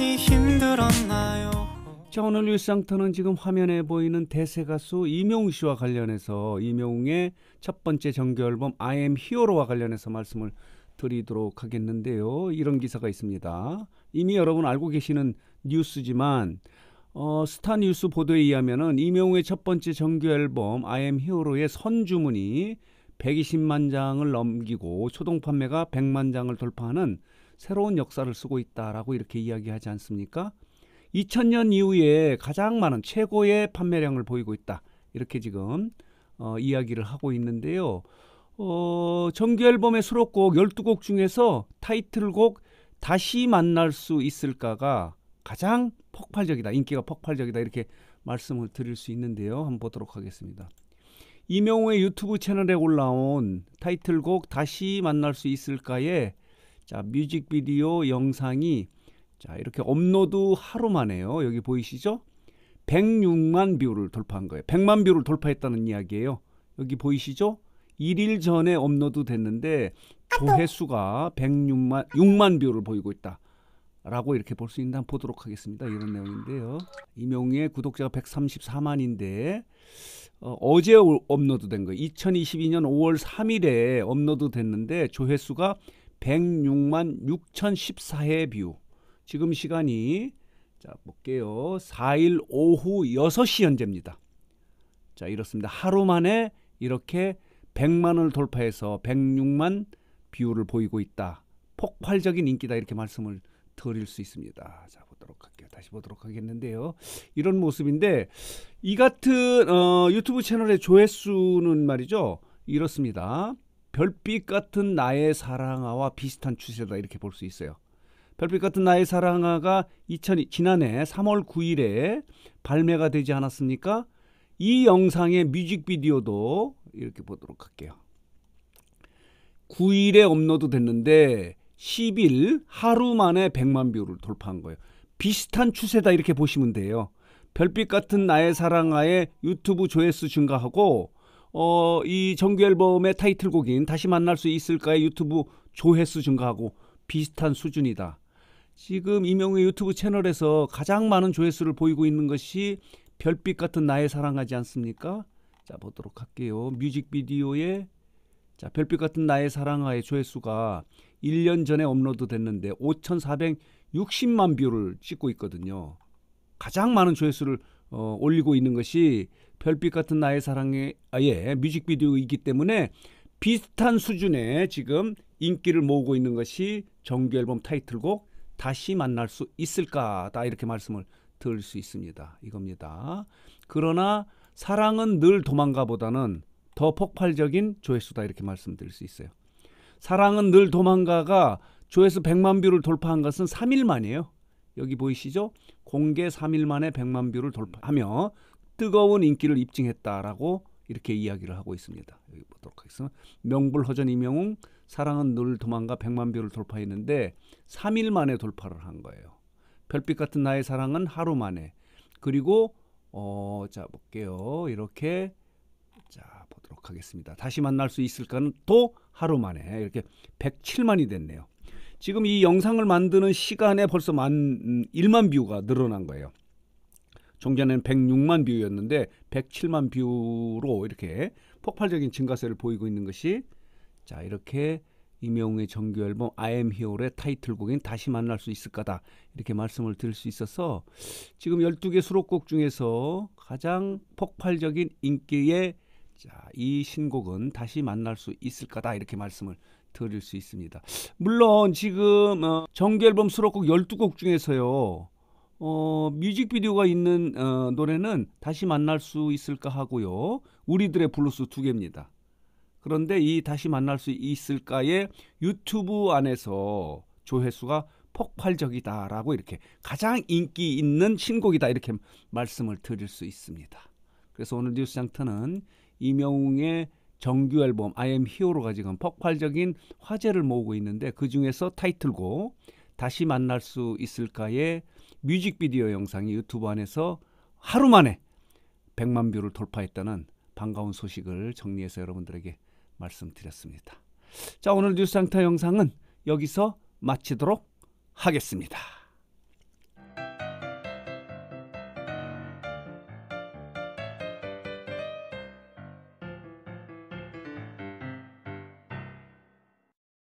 많이 힘들었나요? 자 오늘 뉴스상터는 지금 화면에 보이는 대세 가수 이명웅 씨와 관련해서 이명웅의 첫 번째 정규 앨범 I Am Hero와 관련해서 말씀을 드리도록 하겠는데요. 이런 기사가 있습니다. 이미 여러분 알고 계시는 뉴스지만 어, 스타 뉴스 보도에 의하면은 이명웅의 첫 번째 정규 앨범 I Am Hero의 선주문이 120만 장을 넘기고 초동 판매가 100만 장을 돌파하는 새로운 역사를 쓰고 있다라고 이렇게 이야기하지 않습니까? 2000년 이후에 가장 많은 최고의 판매량을 보이고 있다. 이렇게 지금 어, 이야기를 하고 있는데요. 어, 정규 앨범의 수록곡 12곡 중에서 타이틀곡 다시 만날 수 있을까가 가장 폭발적이다. 인기가 폭발적이다. 이렇게 말씀을 드릴 수 있는데요. 한번 보도록 하겠습니다. 이명호의 유튜브 채널에 올라온 타이틀곡 다시 만날 수 있을까에 자, 뮤직비디오 영상이 자, 이렇게 업로드 하루 만에요. 여기 보이시죠? 106만 뷰를 돌파한 거예요. 100만 뷰를 돌파했다는 이야기예요. 여기 보이시죠? 1일 전에 업로드 됐는데 조회수가 106만 6만 뷰를 보이고 있다. 라고 이렇게 볼 수 있나 는 보도록 하겠습니다. 이런 내용인데요. 이명의 구독자가 134만인데 어, 제 업로드 된 거예요. 2022년 5월 3일에 업로드 됐는데 조회수가 106만 6014회 뷰. 지금 시간이 자, 볼게요. 4일 오후 6시 현재입니다. 자, 이렇습니다. 하루 만에 이렇게 100만을 돌파해서 106만 비율을 보이고 있다. 폭발적인 인기다 이렇게 말씀을 드릴 수 있습니다. 자 보도록 할게요. 다시 보도록 하겠는데요. 이런 모습인데 이 같은 어, 유튜브 채널의 조회수는 말이죠 이렇습니다. 별빛 같은 나의 사랑아와 비슷한 추세다 이렇게 볼 수 있어요. 별빛 같은 나의 사랑아가 2000 지난해 3월 9일에 발매가 되지 않았습니까? 이 영상의 뮤직비디오도 이렇게 보도록 할게요. 9일에 업로드 됐는데 10일 하루 만에 100만 뷰를 돌파한 거예요. 비슷한 추세다 이렇게 보시면 돼요. 별빛 같은 나의 사랑아의 유튜브 조회수 증가하고 어, 이 정규 앨범의 타이틀곡인 다시 만날 수 있을까의 유튜브 조회수 증가하고 비슷한 수준이다. 지금 이명우의 유튜브 채널에서 가장 많은 조회수를 보이고 있는 것이 별빛 같은 나의 사랑하지 않습니까? 자 보도록 할게요. 뮤직비디오에자 별빛 같은 나의 사랑하의 조회수가 1년 전에 업로드 됐는데 5,460만 뷰를 찍고 있거든요. 가장 많은 조회수를 어, 올리고 있는 것이 별빛 같은 나의 사랑의 아예 뮤직비디오이기 때문에 비슷한 수준의 지금 인기를 모으고 있는 것이 정규 앨범 타이틀곡 다시 만날 수 있을까다 이렇게 말씀을 들을 수 있습니다. 이겁니다. 그러나 사랑은 늘 도망가보다는 더 폭발적인 조회수다 이렇게 말씀드릴 수 있어요. 사랑은 늘 도망가가 조회수 100만 뷰를 돌파한 것은 3일 만이에요. 여기 보이시죠? 공개 3일 만에 100만 뷰를 돌파하며 뜨거운 인기를 입증했다라고 이렇게 이야기를 하고 있습니다. 여기 보도록 하겠습니다. 명불허전 이명웅 사랑은 늘 도망가 100만 뷰를 돌파했는데 3일 만에 돌파를 한 거예요. 별빛 같은 나의 사랑은 하루 만에. 그리고 어, 자 볼게요. 이렇게 자 보도록 하겠습니다. 다시 만날 수 있을까는 또 하루 만에 이렇게 107만이 됐네요. 지금 이 영상을 만드는 시간에 벌써 만 1만 음, 뷰가 늘어난 거예요. 종전에는 106만 뷰였는데 107만 뷰로 이렇게 폭발적인 증가세를 보이고 있는 것이 자 이렇게 이명웅의 정규 앨범 I Am Hero의 타이틀곡인 다시 만날 수 있을까다 이렇게 말씀을 드릴 수 있어서 지금 12개 수록곡 중에서 가장 폭발적인 인기의 자, 이 신곡은 다시 만날 수 있을까다 이렇게 말씀을 드릴 수 있습니다. 물론 지금 어, 정규 앨범 수록곡 12곡 중에서요. 어, 뮤직비디오가 있는 어, 노래는 다시 만날 수 있을까 하고요. 우리들의 블루스 두 개입니다. 그런데 이 다시 만날 수 있을까의 유튜브 안에서 조회수가 폭발적이다라고 이렇게 가장 인기 있는 신곡이다 이렇게 말씀을 드릴 수 있습니다. 그래서 오늘 뉴스 장터는 이명웅의 정규 앨범 I am 히어로가 지금 폭발적인 화제를 모으고 있는데 그 중에서 타이틀곡 다시 만날 수 있을까의 뮤직비디오 영상이 유튜브 안에서 하루 만에 100만 뷰를 돌파했다는 반가운 소식을 정리해서 여러분들에게 말씀드렸습니다. 자, 오늘 뉴스 상타 영상은 여기서 마치도록 하겠습니다.